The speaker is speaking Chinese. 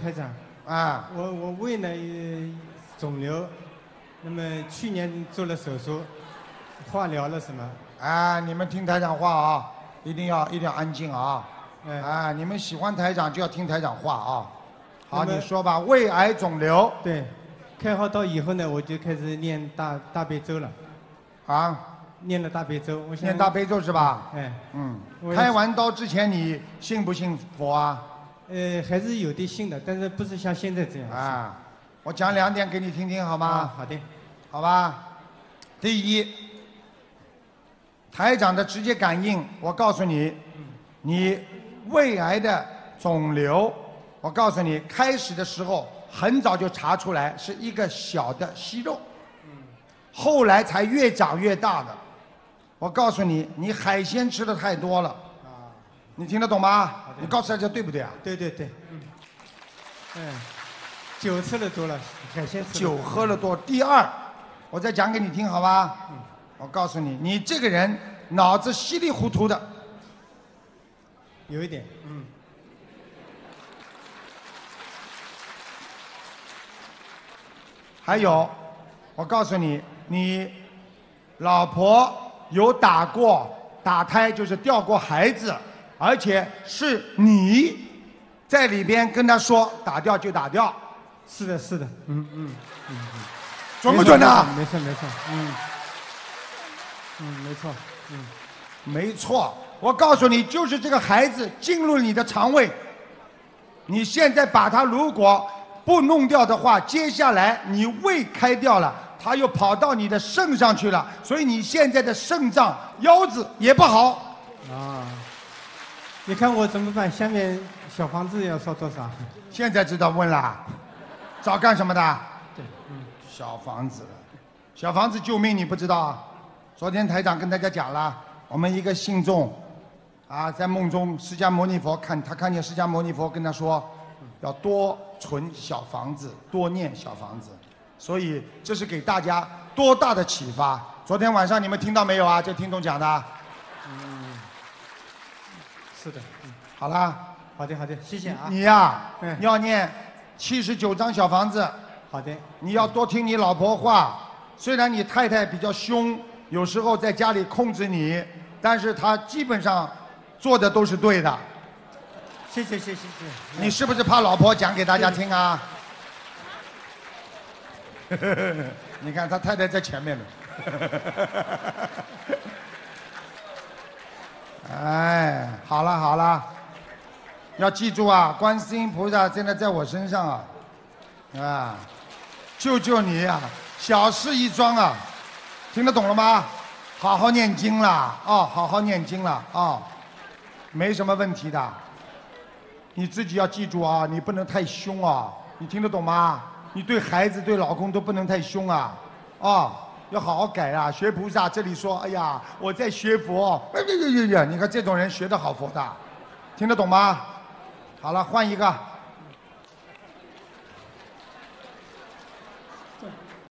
台长啊，我我胃呢肿瘤，那么去年做了手术，化疗了什么？啊，你们听台长话啊，一定要一定要安静啊！哎，你们喜欢台长就要听台长话啊！好，你说吧。胃癌肿瘤，对，开好刀以后呢，我就开始念大大悲咒了。啊，念了大悲咒，我念大悲咒是吧？哎，嗯。开完刀之前你信不信佛啊？呃，还是有点信的，但是不是像现在这样？啊，我讲两点给你听听好吗？好的，好吧。第一，台长的直接感应，我告诉你，你胃癌的肿瘤，我告诉你，开始的时候很早就查出来是一个小的息肉，后来才越长越大的，我告诉你，你海鲜吃的太多了，你听得懂吗？你告诉大家对不对啊？对对对，嗯，嗯，酒吃了多了，海鲜酒喝了多。第二，我再讲给你听好吧？我告诉你，你这个人脑子稀里糊涂的，有一点。嗯。还有，我告诉你，你老婆有打过，打胎就是掉过孩子。而且是你在里边跟他说打掉就打掉，是的，是的，嗯嗯，嗯，准不准呢？没错没错，嗯嗯，没错，嗯，没错。我告诉你，就是这个孩子进入你的肠胃，你现在把他如果不弄掉的话，接下来你胃开掉了，他又跑到你的肾上去了，所以你现在的肾脏腰子也不好啊。你看我怎么办？下面小房子要烧多少？现在知道问了，找干什么的？对，嗯，小房子，小房子救命！你不知道？昨天台长跟大家讲了，我们一个信众，啊，在梦中释迦牟尼佛看他看见释迦牟尼佛跟他说，要多存小房子，多念小房子，所以这是给大家多大的启发！昨天晚上你们听到没有啊？这听众讲的。是的，嗯，好啦，好的，好的，谢谢啊。你呀，要念七十九张小房子。好的，你要多听你老婆话。虽然你太太比较凶，有时候在家里控制你，但是她基本上做的都是对的。谢谢，谢谢，谢谢。你是不是怕老婆讲给大家听啊？你看他太太在前面呢。哎，好了好了，要记住啊！观世音菩萨现在在我身上啊，啊，救救你啊！小事一桩啊，听得懂了吗？好好念经了哦，好好念经了哦，没什么问题的。你自己要记住啊，你不能太凶啊，你听得懂吗？你对孩子、对老公都不能太凶啊，啊。要好好改啊！学菩萨，这里说，哎呀，我在学佛，哎，呀呀呀呀！你看这种人学的好佛的，听得懂吗？好了，换一个。